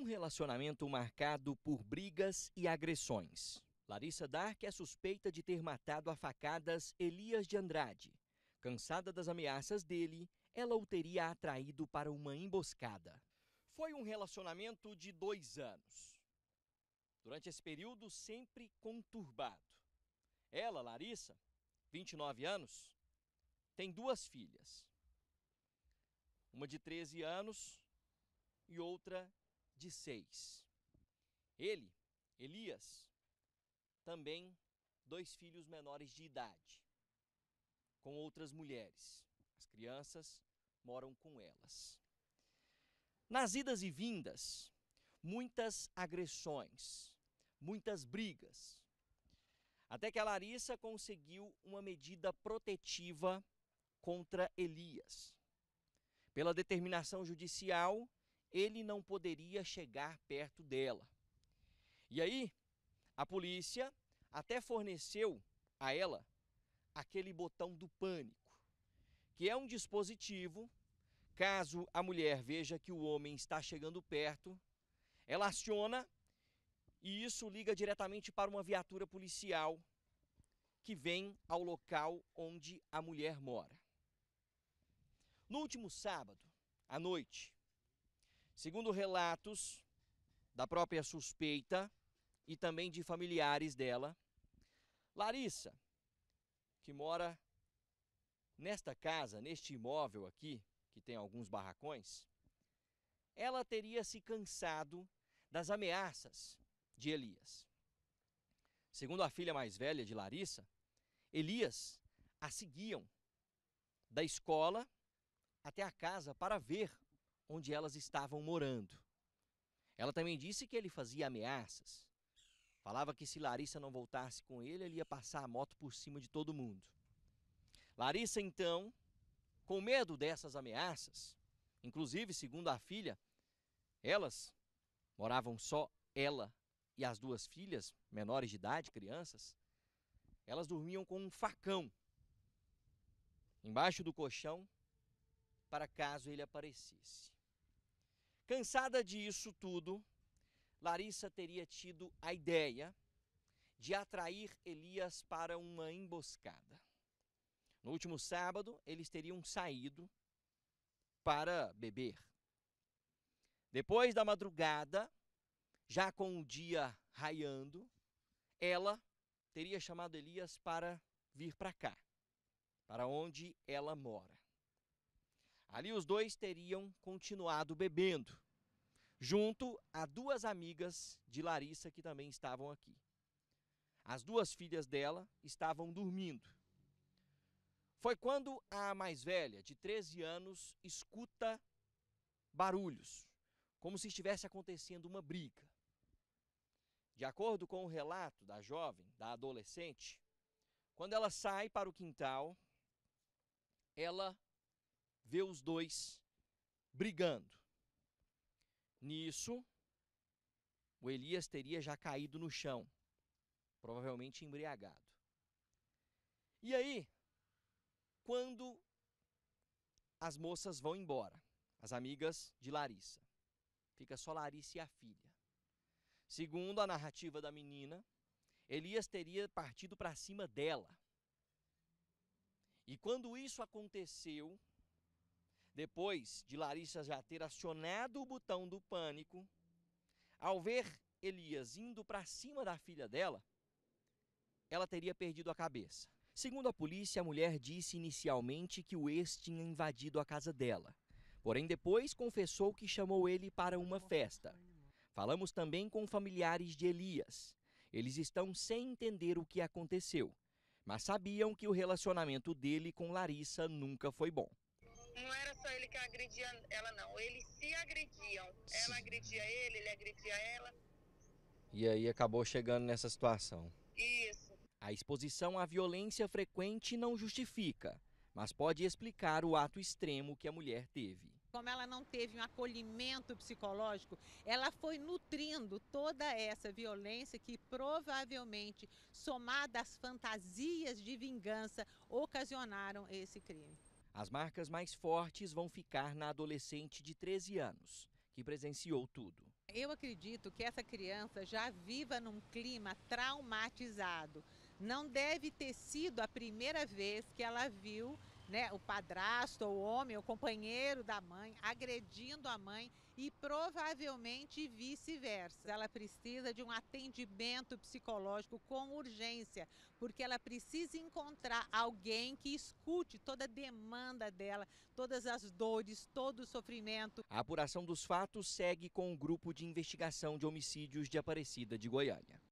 um relacionamento marcado por brigas e agressões. Larissa Dark é suspeita de ter matado a facadas Elias de Andrade. Cansada das ameaças dele, ela o teria atraído para uma emboscada. Foi um relacionamento de dois anos. Durante esse período, sempre conturbado. Ela, Larissa, 29 anos, tem duas filhas. Uma de 13 anos e outra de seis. Ele, Elias, também dois filhos menores de idade, com outras mulheres. As crianças moram com elas. Nas idas e vindas, muitas agressões, muitas brigas. Até que a Larissa conseguiu uma medida protetiva contra Elias. Pela determinação judicial, ele não poderia chegar perto dela. E aí, a polícia até forneceu a ela aquele botão do pânico, que é um dispositivo, caso a mulher veja que o homem está chegando perto, ela aciona e isso liga diretamente para uma viatura policial que vem ao local onde a mulher mora. No último sábado, à noite, Segundo relatos da própria suspeita e também de familiares dela, Larissa, que mora nesta casa, neste imóvel aqui, que tem alguns barracões, ela teria se cansado das ameaças de Elias. Segundo a filha mais velha de Larissa, Elias a seguiam da escola até a casa para ver onde elas estavam morando. Ela também disse que ele fazia ameaças. Falava que se Larissa não voltasse com ele, ele ia passar a moto por cima de todo mundo. Larissa, então, com medo dessas ameaças, inclusive, segundo a filha, elas moravam só ela e as duas filhas, menores de idade, crianças, elas dormiam com um facão embaixo do colchão para caso ele aparecesse. Cansada disso tudo, Larissa teria tido a ideia de atrair Elias para uma emboscada. No último sábado, eles teriam saído para beber. Depois da madrugada, já com o dia raiando, ela teria chamado Elias para vir para cá, para onde ela mora. Ali os dois teriam continuado bebendo, junto a duas amigas de Larissa que também estavam aqui. As duas filhas dela estavam dormindo. Foi quando a mais velha, de 13 anos, escuta barulhos, como se estivesse acontecendo uma briga. De acordo com o relato da jovem, da adolescente, quando ela sai para o quintal, ela vê os dois brigando. Nisso, o Elias teria já caído no chão, provavelmente embriagado. E aí, quando as moças vão embora, as amigas de Larissa, fica só Larissa e a filha. Segundo a narrativa da menina, Elias teria partido para cima dela. E quando isso aconteceu, depois de Larissa já ter acionado o botão do pânico, ao ver Elias indo para cima da filha dela, ela teria perdido a cabeça. Segundo a polícia, a mulher disse inicialmente que o ex tinha invadido a casa dela. Porém, depois confessou que chamou ele para uma festa. Falamos também com familiares de Elias. Eles estão sem entender o que aconteceu, mas sabiam que o relacionamento dele com Larissa nunca foi bom não era só ele que agredia ela, não. Eles se agrediam. Ela agredia ele, ele agredia ela. E aí acabou chegando nessa situação. Isso. A exposição à violência frequente não justifica, mas pode explicar o ato extremo que a mulher teve. Como ela não teve um acolhimento psicológico, ela foi nutrindo toda essa violência que provavelmente, somada às fantasias de vingança, ocasionaram esse crime. As marcas mais fortes vão ficar na adolescente de 13 anos, que presenciou tudo. Eu acredito que essa criança já viva num clima traumatizado. Não deve ter sido a primeira vez que ela viu né, o padrasto, o homem, o companheiro da mãe, agredindo a mãe e provavelmente vice-versa. Ela precisa de um atendimento psicológico com urgência, porque ela precisa encontrar alguém que escute toda a demanda dela, todas as dores, todo o sofrimento. A apuração dos fatos segue com o um grupo de investigação de homicídios de Aparecida de Goiânia.